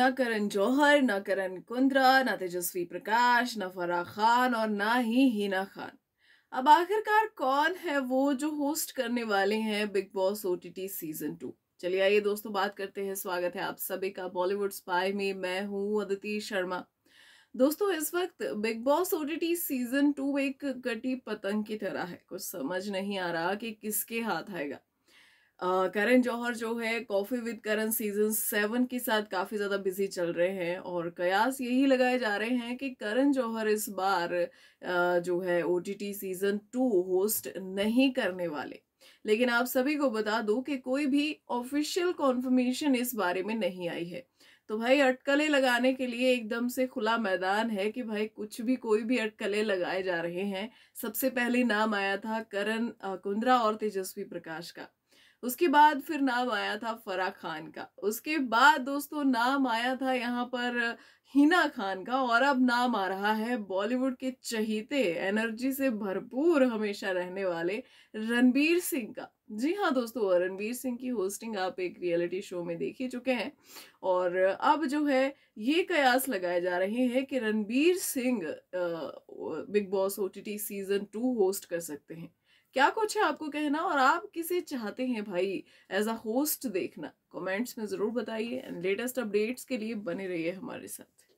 ना करण जौहर ना करण कुंद्रा ना तेजस्वी प्रकाश ना फराह खान और ना ही हिना खान अब आखिरकार कौन है वो जो होस्ट करने वाले हैं Bigg Boss O season two चलिए आइए दोस्तों बात करते हैं स्वागत है आप सभी का बॉलीवुड स्पाई में मैं हूँ अदिति शर्मा दोस्तों इस वक्त Bigg Boss O season two एक कटी पतंग की तरह है कुछ समझ नहीं आ रहा कि किसके हाथ आएगा करण जौहर जो है coffee with Karan season seven के साथ काफ़ी ज़्यादा बिजी चल रहे हैं और कयास यही लगाए जा रहे हैं कि करण जौहर इस बार uh, जो है ओ सीज़न टू होस्ट नहीं करने वाले लेकिन आप सभी को बता दूं कि कोई भी ऑफिशियल कॉन्फर्मेशन इस बारे में नहीं आई है तो भाई अटकलें लगाने के लिए एकदम से खुला मैदान है कि भाई कुछ भी कोई भी अटकलें लगाए जा रहे हैं सबसे पहले नाम आया था करण कुंद्रा और तेजस्वी प्रकाश का उसके बाद फिर नाम आया था फरा खान का उसके बाद दोस्तों नाम आया था यहाँ पर हिना खान का और अब नाम आ रहा है बॉलीवुड के चहीते एनर्जी से भरपूर हमेशा रहने वाले रणबीर सिंह का जी हाँ दोस्तों रणबीर सिंह की होस्टिंग आप एक रियलिटी शो में देख ही चुके हैं और अब जो है ये कयास लगाए जा रहे हैं कि Ranbir Singh Bigg Boss O season two host कर सकते हैं क्या कुछ है आपको कहना और आप किसे चाहते हैं भाई एज अ होस्ट देखना कमेंट्स में ज़रूर बताइए एंड लेटेस्ट अपडेट्स के लिए बने रहिए हमारे साथ